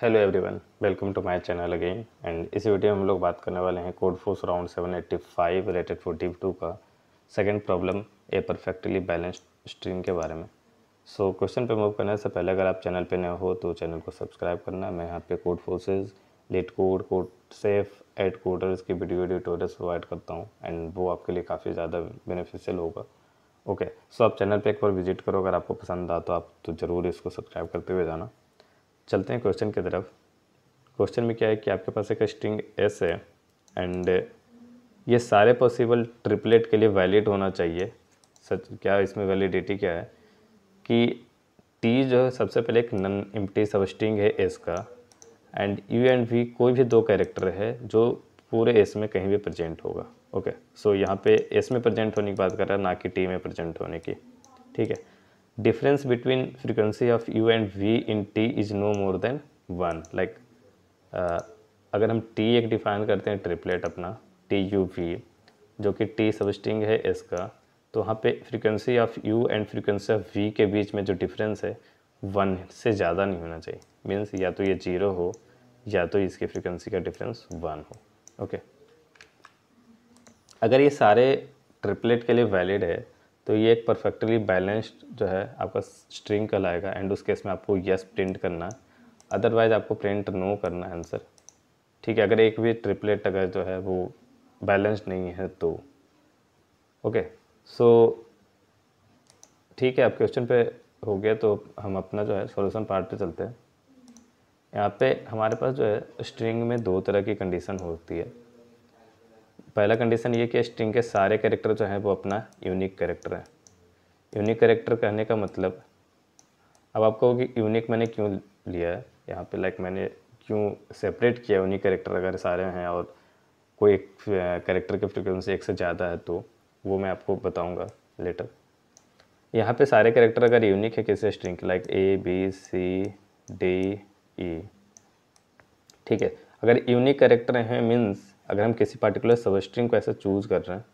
Hello everyone welcome to my channel again and इस video में हम लोग बात करने वाले हैं Codeforces round seven eighty five related forty two का second problem a perfectly balanced stream के बारे में सो so, क्वेश्चन पे मूव करने से पहले अगर आप चैनल पे नए हो तो चैनल को सब्सक्राइब करना मैं यहाँ पे Codeforces LeetCode CodeChef at coders की वीडियो ट्यूटोरियल्स प्रोवाइड करता हूँ एंड वो आपके लिए काफ़ी ज़्यादा बेनिफिशियल होगा ओके okay, सो so आप चैनल पर एक बार विजिट करो अगर आपको पसंद आ तो आप तो ज़रूर इसको सब्सक्राइब करते हुए जाना चलते हैं क्वेश्चन की तरफ क्वेश्चन में क्या है कि आपके पास एक स्ट्रिंग एस है एंड ये सारे पॉसिबल ट्रिपलेट के लिए वैलिड होना चाहिए सच क्या इसमें वैलिडिटी क्या है कि टी जो है सबसे पहले एक नन इम्टी सब स्ट्रिंग है एस का एंड यू एंड वी कोई भी दो कैरेक्टर है जो पूरे एस में कहीं भी प्रजेंट होगा ओके सो यहाँ पे एस में प्रजेंट होने की बात कर रहा है ना कि टी में प्रजेंट होने की ठीक है difference between frequency of u and v in t is no more than one like like, uh, अगर हम t एक डिफाइन करते हैं ट्रिपलेट अपना टी यू वी जो कि t सबस्टिंग है इसका तो वहाँ पे frequency of u and frequency of v के बीच में जो डिफरेंस है वन से ज़्यादा नहीं होना चाहिए मीन्स या तो ये जीरो हो या तो इसकी फ्रीक्वेंसी का डिफरेंस वन हो ओके okay. अगर ये सारे ट्रिपलेट के लिए वैलिड है तो ये एक परफेक्टली बैलेंस्ड जो है आपका स्ट्रिंग कल आएगा एंड उस केस में आपको यस प्रिंट करना है अदरवाइज आपको प्रिंट नो करना है आंसर ठीक है अगर एक भी ट्रिपलेट अगर जो है वो बैलेंस्ड नहीं है तो ओके सो ठीक है आप क्वेश्चन पे हो गया तो हम अपना जो है सॉल्यूशन पार्ट पे चलते हैं यहाँ पे हमारे पास जो है स्ट्रिंग में दो तरह की कंडीशन होती है पहला कंडीशन ये कि स्ट्रिंग के सारे करेक्टर जो हैं वो अपना यूनिक करेक्टर है यूनिक करेक्टर कहने का मतलब अब आपको कहोगे यूनिक मैंने क्यों लिया है यहाँ पे लाइक मैंने क्यों सेपरेट किया यूनिक करेक्टर अगर सारे हैं और कोई एक करेक्टर की फ्रिक्वेंसी एक से ज़्यादा है तो वो मैं आपको बताऊँगा लेटर यहाँ पे सारे करेक्टर अगर यूनिक है किसी स्ट्रिंग के like a b c d e ठीक है अगर यूनिक करेक्टर हैं मीन्स अगर हम किसी पर्टिकुलर सब स्ट्रिंग को ऐसा चूज़ कर रहे हैं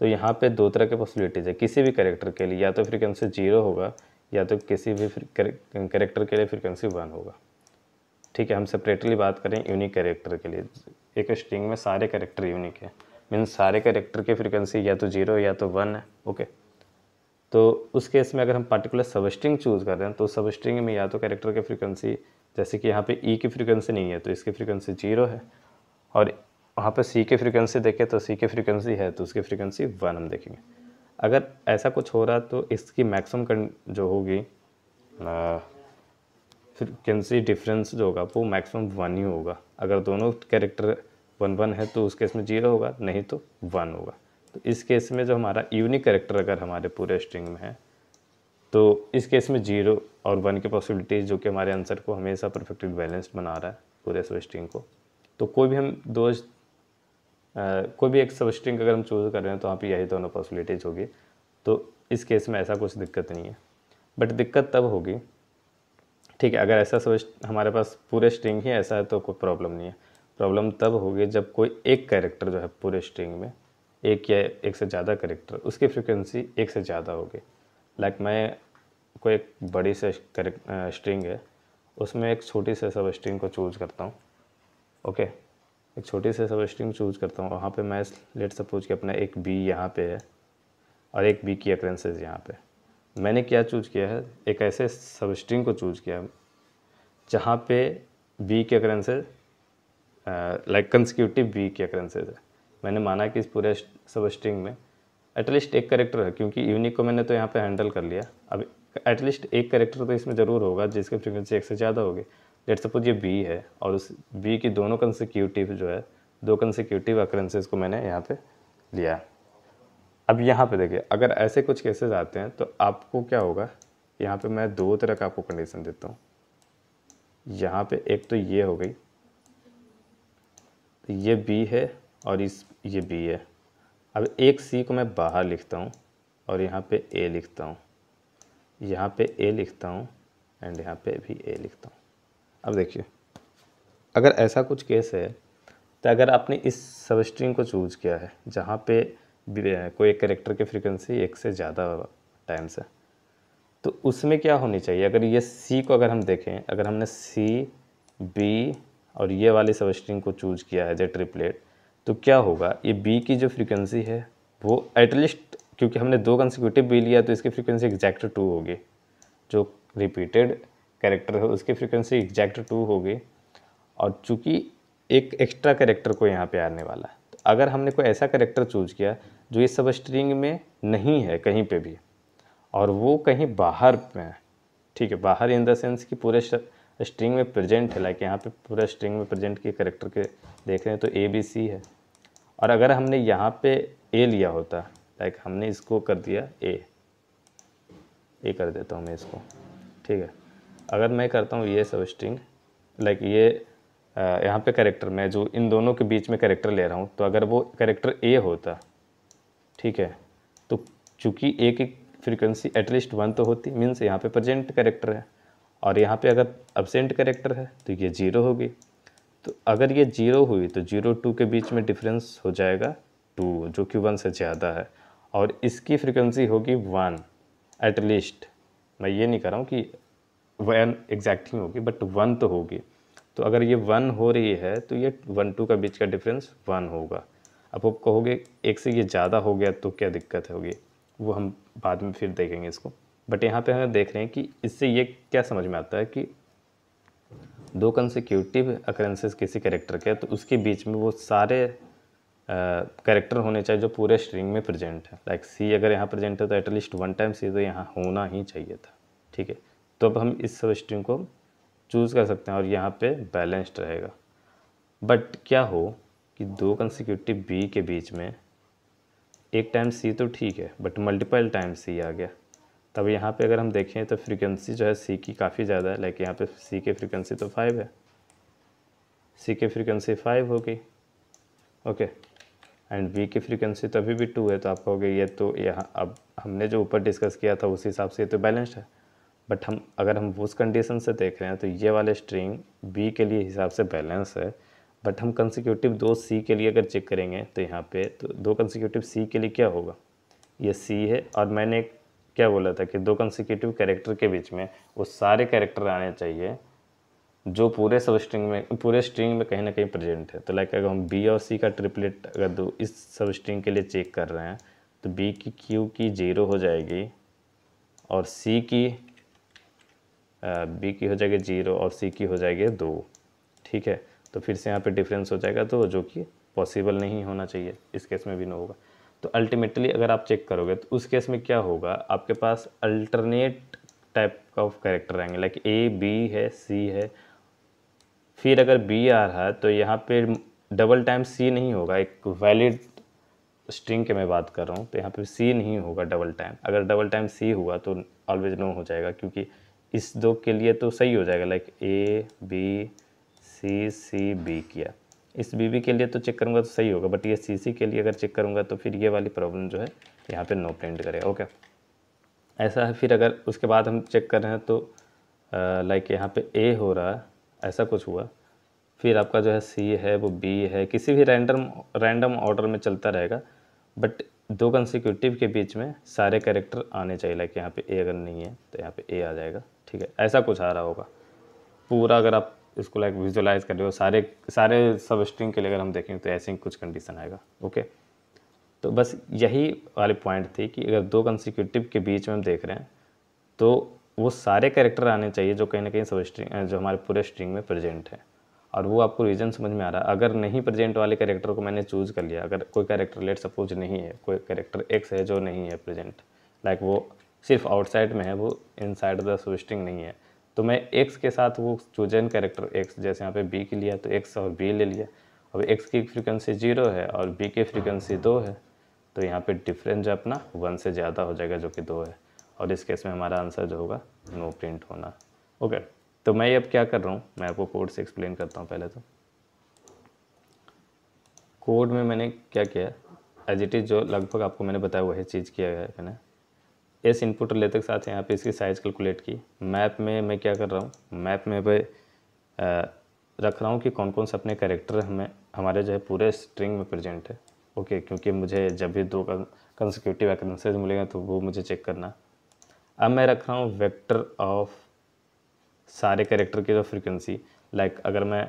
तो यहाँ पे दो तरह के पॉसिबिलिटीज़ है किसी भी करेक्टर के लिए या तो फ्रिक्वेंसी जीरो होगा या तो किसी भी करेक्टर के लिए फ्रिक्वेंसी वन होगा ठीक है हम सेपरेटली बात करें यूनिक करेक्टर के लिए एक स्ट्रिंग में सारे करेक्टर यूनिक है मीन सारे करेक्टर की फ्रिक्वेंसी या तो जीरो या तो वन है ओके तो उस केस में अगर हम पर्टिकुलर सब स्ट्रिंग चूज़ कर रहे हैं तो सब स्ट्रिंग में या तो करेक्टर की फ्रिक्वेंसी जैसे कि यहाँ पे ई e की फ्रिक्वेंसी नहीं है तो इसकी फ्रिक्वेंसी जीरो है और वहाँ पर सी के फ्रिक्वेंसी देखें तो सी के फ्रिक्वेंसी है तो उसकी फ्रिक्वेंसी वन हम देखेंगे अगर ऐसा कुछ हो रहा तो इसकी मैक्सिमम जो होगी फ्रिक्वेंसी डिफरेंस जो होगा वो मैक्सिमम वन ही होगा अगर दोनों कैरेक्टर वन वन है तो उस केस में जीरो होगा नहीं तो वन होगा तो इस केस में जो हमारा यूनिक करेक्टर अगर हमारे पूरे स्ट्रिंग में है तो इस केस में जीरो और वन की पॉसिबिलिटीज जो कि हमारे आंसर को हमेशा परफेक्टली बैलेंस्ड बना रहा है पूरे स्ट्रिंग को तो कोई भी हम दो कोई भी एक सब स्ट्रिंग अगर हम चूज़ कर रहे हैं तो वहाँ पर यही दोनों पॉसिबिलिटीज़ होगी तो इस केस में ऐसा कुछ दिक्कत नहीं है बट दिक्कत तब होगी ठीक है अगर ऐसा सब हमारे पास पूरे स्ट्रिंग ही ऐसा है तो कोई प्रॉब्लम नहीं है प्रॉब्लम तब होगी जब कोई एक कैरेक्टर जो है पूरे स्ट्रिंग में एक या एक से ज़्यादा करेक्टर उसकी फ्रिक्वेंसी एक से ज़्यादा होगी लाइक like मैं कोई एक बड़ी से स्ट्रिंग है उसमें एक छोटी से सब स्ट्रिंग को चूज़ करता हूँ ओके okay? एक छोटी से सब स्ट्रिंग चूज करता हूँ वहाँ पे मैं लेट सपोज कि अपना एक बी यहाँ पे है और एक बी की अक्रेंसेज यहाँ पे मैंने क्या चूज़ किया है एक ऐसे सब स्ट्रिंग को चूज़ किया है जहाँ पे बी के अक्रेंसेज लाइक कंसिक्यूटिव बी के अक्रेंसेज है मैंने माना कि इस पूरे सब स्ट्रिंग में एटलीस्ट एक करेक्टर है क्योंकि यूनिक को मैंने तो यहाँ पे हैंडल कर लिया अब एटलीस्ट एक करेक्टर तो इसमें ज़रूर होगा जिसकी फ्रिक्वेंसी एक से ज़्यादा होगी लेट सपोज ये बी है और उस बी की दोनों कंसिक्यूटिव जो है दो कंसिक्यूटिव अक्रेंसेज को मैंने यहाँ पे लिया अब यहाँ पे देखिए अगर ऐसे कुछ केसेस आते हैं तो आपको क्या होगा यहाँ पे मैं दो तरह का आपको कंडीशन देता हूँ यहाँ पे एक तो ये हो गई तो ये बी है और इस ये बी है अब एक सी को मैं बाहर लिखता हूँ और यहाँ पे ए लिखता हूँ यहाँ पे ए लिखता हूँ एंड यहाँ पे भी ए लिखता हूँ अब देखिए अगर ऐसा कुछ केस है तो अगर आपने इस सब स्ट्रिंग को चूज किया है जहाँ पे कोई एक करेक्टर की फ्रिक्वेंसी एक से ज़्यादा टाइम्स है तो उसमें क्या होनी चाहिए अगर ये सी को अगर हम देखें अगर हमने सी बी और ये वाली सब स्ट्रिंग को चूज किया है जे ट्रिपलेट तो क्या होगा ये बी की जो फ्रिक्वेंसी है वो एटलीस्ट क्योंकि हमने दो कंसिक्यूटिव बी लिया तो इसकी फ्रिक्वेंसी एग्जैक्ट टू होगी जो रिपीटेड कैरेक्टर है उसकी फ्रिक्वेंसी एग्जैक्ट टू होगी और चूँकि एक एक्स्ट्रा कैरेक्टर को यहाँ पे आने वाला है तो अगर हमने कोई ऐसा कैरेक्टर चूज किया जो इस सब स्ट्रिंग में नहीं है कहीं पे भी और वो कहीं बाहर में ठीक है बाहर इन द सेंस कि पूरे स्ट्रिंग में प्रेजेंट है लाइक यहाँ पे पूरे स्ट्रिंग में प्रेजेंट के करेक्टर के देख रहे हैं तो ए बी सी है और अगर हमने यहाँ पे ए लिया होता लाइक हमने इसको कर दिया ए ए कर देता हूँ मैं इसको ठीक है अगर मैं करता हूँ ये सब स्ट्रिंग लाइक ये यहाँ पे करेक्टर मैं जो इन दोनों के बीच में करेक्टर ले रहा हूँ तो अगर वो करेक्टर ए होता ठीक है तो चूँकि ए की फ्रिक्वेंसी एटलीस्ट वन तो होती मीन्स यहाँ पे प्रजेंट करेक्टर है और यहाँ पे अगर अबसेंट करेक्टर है तो ये जीरो होगी तो अगर ये जीरो हुई तो जीरो टू के बीच में डिफरेंस हो जाएगा टू जो कि वन से ज़्यादा है और इसकी फ्रिक्वेंसी होगी वन एटलीस्ट मैं ये नहीं कर रहा हूँ कि वन एग्जैक्ट ही होगी बट वन तो होगी तो अगर ये वन हो रही है तो ये वन टू का बीच का डिफरेंस वन होगा अब आप कहोगे एक से ये ज़्यादा हो गया तो क्या दिक्कत होगी वो हम बाद में फिर देखेंगे इसको बट यहाँ पे हम देख रहे हैं कि इससे ये क्या समझ में आता है कि दो कंसिक्यूटिव अक्रेंसेज किसी करेक्टर के तो उसके बीच में वो सारे करेक्टर होने चाहिए जो पूरे स्ट्रिंग में प्रेजेंट है लाइक सी अगर यहाँ प्रेजेंट है तो एटलीस्ट वन टाइम सी तो यहाँ होना ही चाहिए था ठीक है तो अब हम इस सब स्ट्रिंग को चूज़ कर सकते हैं और यहाँ पे बैलेंस्ड रहेगा बट क्या हो कि दो कंसिक्यूटिव बी के बीच में एक टाइम सी तो ठीक है बट मल्टीपल टाइम सी आ गया तब यहाँ पे अगर हम देखें तो फ्रीक्वेंसी जो है सी की काफ़ी ज़्यादा है लाइक यहाँ पे सी की फ्रीक्वेंसी तो फाइव है सी की फ्रीक्वेंसी फाइव होगी ओके एंड बी की फ्रीक्वेंसी तो अभी भी टू है तो आप कहोगे ये तो यहाँ अब हमने जो ऊपर डिस्कस किया था उस हिसाब से ये तो बैलेंस्ड है बट हम अगर हम उस कंडीशन से देख रहे हैं तो ये वाले स्ट्रिंग बी के लिए हिसाब से बैलेंस है बट हम कंसिक्यूटिव दो सी के लिए अगर चेक करेंगे तो यहाँ पे तो दो कंसिक्यूटिव सी के लिए क्या होगा ये सी है और मैंने क्या बोला था कि दो कंसिक्यूटिव कैरेक्टर के बीच में वो सारे कैरेक्टर आने चाहिए जो पूरे सब स्ट्रिंग में पूरे स्ट्रिंग में कहीं ना कहीं प्रेजेंट है तो लाइक अगर हम बी और सी का ट्रिपलेट अगर दो इस सब स्ट्रिंग के लिए चेक कर रहे हैं तो बी की क्यू की जीरो हो जाएगी और सी की बी की हो जाएगी जीरो और सी की हो जाएगी दो ठीक है तो फिर से यहाँ पे डिफरेंस हो जाएगा तो जो कि पॉसिबल नहीं होना चाहिए इस केस में भी नो होगा तो अल्टीमेटली अगर आप चेक करोगे तो उस केस में क्या होगा आपके पास अल्टरनेट टाइप ऑफ करेक्टर आएंगे लाइक ए बी है सी है फिर अगर बी आ रहा है तो यहाँ पे डबल टाइम सी नहीं होगा एक वैलिड स्ट्रिंग के मैं बात कर रहा हूँ तो यहाँ पे सी नहीं होगा डबल टाइम अगर डबल टाइम सी हुआ तो ऑलवेज नो हो जाएगा क्योंकि इस दो के लिए तो सही हो जाएगा like a b c c b किया इस बी बी के लिए तो चेक करूँगा तो सही होगा बट ये सी सी के लिए अगर चेक करूँगा तो फिर ये वाली प्रॉब्लम जो है यहाँ पे नो प्रिंट करेगा ओके ऐसा है फिर अगर उसके बाद हम चेक कर रहे हैं तो लाइक यहाँ पे ए हो रहा है ऐसा कुछ हुआ फिर आपका जो है सी है वो बी है किसी भी रैंडम रैंडम ऑर्डर में चलता रहेगा बट दो कंसिक्यूटिव के बीच में सारे कैरेक्टर आने चाहिए लाइक यहाँ पे ए अगर नहीं है तो यहाँ पे ए आ जाएगा ठीक है ऐसा कुछ आ रहा होगा पूरा अगर आप इसको लाइक विजुअलाइज कर रहे हो सारे सारे सब स्ट्रिंग के लिए अगर हम देखें तो ऐसे ही कुछ कंडीशन आएगा ओके तो बस यही वाले पॉइंट थी कि अगर दो कंसिक्यूटिव के बीच में हम देख रहे हैं तो वो सारे करेक्टर आने चाहिए जो कहीं ना कहीं सब स्ट्रिंग जो हमारे पूरे स्ट्रिंग में प्रेजेंट है और वो आपको रीजन समझ में आ रहा है अगर नहीं प्रेजेंट वाले करेक्टर को मैंने चूज़ कर लिया अगर कोई करेक्टर लेट सपोज नहीं है कोई करेक्टर एक्स है जो नहीं है प्रेजेंट लाइक like वो सिर्फ आउटसाइड में है वो इनसाइड द स्विस्टिंग नहीं है तो मैं एक्स के साथ वो चूजन कैरेक्टर एक्स जैसे यहाँ पे बी के लिया तो एक्स और बी ले लिया अब एक्स की फ्रीक्वेंसी जीरो है और बी की फ्रीक्वेंसी दो है तो यहाँ पे डिफरेंस जो अपना वन से ज़्यादा हो जाएगा जो कि दो है और इस केस में हमारा आंसर जो होगा नो प्रिंट होना ओके तो मैं ये अब क्या कर रहा हूँ मैं आपको कोड से एक्सप्लेन करता हूँ पहले तो कोड में मैंने क्या किया एज इट इज़ जो लगभग आपको मैंने बताया वही चीज़ किया है मैंने एस इनपुट लेते के साथ यहाँ पे इसकी साइज़ कैलकुलेट की मैप में मैं क्या कर रहा हूँ मैप में भाई रख रहा हूँ कि कौन कौन से अपने करेक्टर हमें हमारे जो है पूरे स्ट्रिंग में प्रेजेंट है ओके क्योंकि मुझे जब भी दो कंसिक्यूटिव एक्सेज मिलेंगे तो वो मुझे चेक करना अब मैं रख रहा हूँ वेक्टर ऑफ सारे करेक्टर की जो फ्रिक्वेंसी लाइक अगर मैं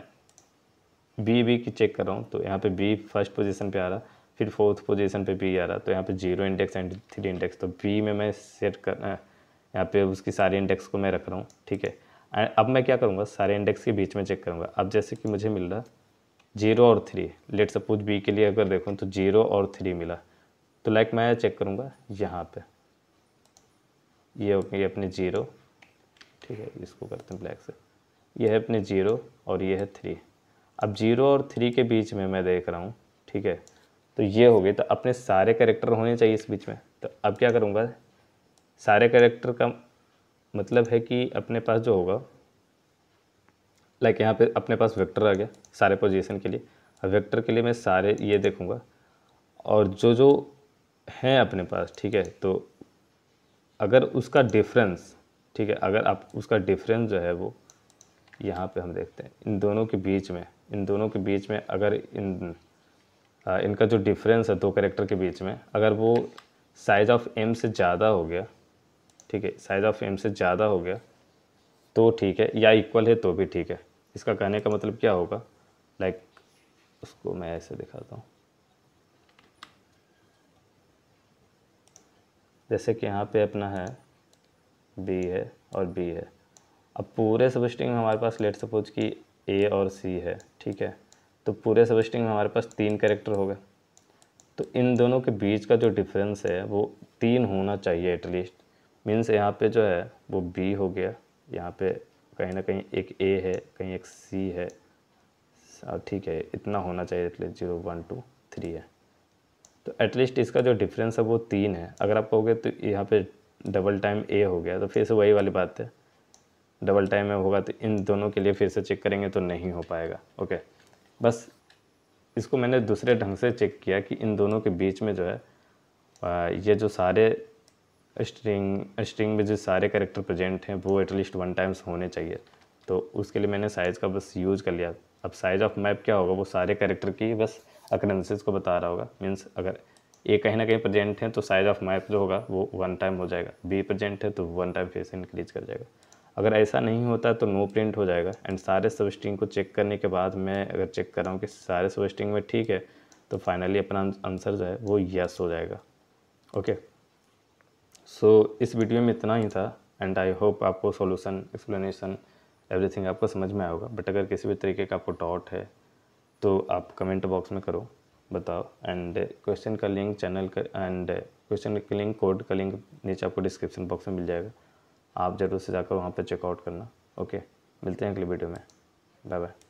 बी बी की चेक कर रहा हूँ तो यहाँ पे बी फर्स्ट पोजीशन पे आ रहा फिर फोर्थ पोजीशन पे बी आ रहा तो यहाँ पे zero index and three index तो बी में मैं सेट कर यहाँ पे उसकी सारी इंडेक्स को मैं रख रहा हूँ ठीक है एंड अब मैं क्या करूँगा सारे इंडेक्स के बीच में चेक करूँगा अब जैसे कि मुझे मिल रहा जीरो और थ्री लेट सपोज बी के लिए अगर देखूँ तो जीरो और थ्री मिला तो लाइक मैं चेक करूँगा यहाँ पर ये गई अपने जीरो ठीक है इसको करते हैं ब्लैक से ये है अपने जीरो और ये है थ्री अब जीरो और थ्री के बीच में मैं देख रहा हूँ ठीक है तो ये हो गई तो अपने सारे करेक्टर होने चाहिए इस बीच में तो अब क्या करूँगा सारे करेक्टर का मतलब है कि अपने पास जो होगा लाइक like यहाँ पे अपने पास वेक्टर आ गया सारे पोजीशन के लिए अब वेक्टर के लिए मैं सारे ये देखूँगा और जो जो हैं अपने पास ठीक है तो अगर उसका डिफरेंस ठीक है अगर आप उसका डिफरेंस जो है वो यहाँ पे हम देखते हैं इन दोनों के बीच में इन दोनों के बीच में अगर इन इनका जो डिफरेंस है दो करेक्टर के बीच में अगर वो साइज़ ऑफ एम से ज़्यादा हो गया ठीक है साइज़ ऑफ एम से ज़्यादा हो गया तो ठीक है या इक्वल है तो भी ठीक है इसका कहने का मतलब क्या होगा लाइक like, उसको मैं ऐसे दिखाता हूँ जैसे कि यहाँ पे अपना है बी है और बी है अब पूरे सबस्टिंग में हमारे पास लेट सपोज कि ए और सी है ठीक है तो पूरे सब स्ट्रिंग में हमारे पास तीन करेक्टर हो गए तो इन दोनों के बीच का जो डिफरेंस है वो तीन होना चाहिए एटलीस्ट मीन्स यहाँ पे जो है वो बी हो गया यहाँ पे कहीं ना कहीं एक ए है कहीं एक सी है हाँ, ठीक है इतना होना चाहिए at least zero one two three है तो एटलीस्ट इसका जो डिफरेंस है वो तीन है अगर आप कहोगे तो यहाँ पे डबल टाइम ए हो गया तो फिर से वही वाली बात है डबल टाइम में होगा तो इन दोनों के लिए फिर से चेक करेंगे तो नहीं हो पाएगा ओके बस इसको मैंने दूसरे ढंग से चेक किया कि इन दोनों के बीच में जो है ये जो सारे स्ट्रिंग स्ट्रिंग में जो सारे करेक्टर प्रेजेंट हैं वो एटलीस्ट वन टाइम्स होने चाहिए तो उसके लिए मैंने साइज़ का बस यूज कर लिया अब साइज़ ऑफ मैप क्या होगा वो सारे करेक्टर की बस अकरेंसेज को बता रहा होगा मीन्स अगर ए कहीं ना कहीं प्रेजेंट है तो साइज़ ऑफ मैप जो होगा वो वन टाइम हो जाएगा बी प्रेजेंट है तो वन टाइम फिर से इंक्रीज कर जाएगा अगर ऐसा नहीं होता तो नो प्रिंट हो जाएगा एंड सारे सब को चेक करने के बाद मैं अगर चेक कर रहा हूँ कि सारे सब में ठीक है तो फाइनली अपना आंसर जो है वो यस हो जाएगा ओके सो so, इस वीडियो में इतना ही था एंड आई होप आपको सॉल्यूशन एक्सप्लेनेशन एवरीथिंग आपको समझ में आएगा बट अगर किसी भी तरीके का आपको डाउट है तो आप कमेंट बॉक्स में करो बताओ एंड क्वेश्चन का लिंक चैनल का एंड क्वेश्चन का लिंक कोड का लिंक नीचे आपको डिस्क्रिप्शन बॉक्स में मिल जाएगा आप ज़रूर से जाकर वहाँ पर चेकआउट करना ओके मिलते हैं अगली वीडियो में बाय बाय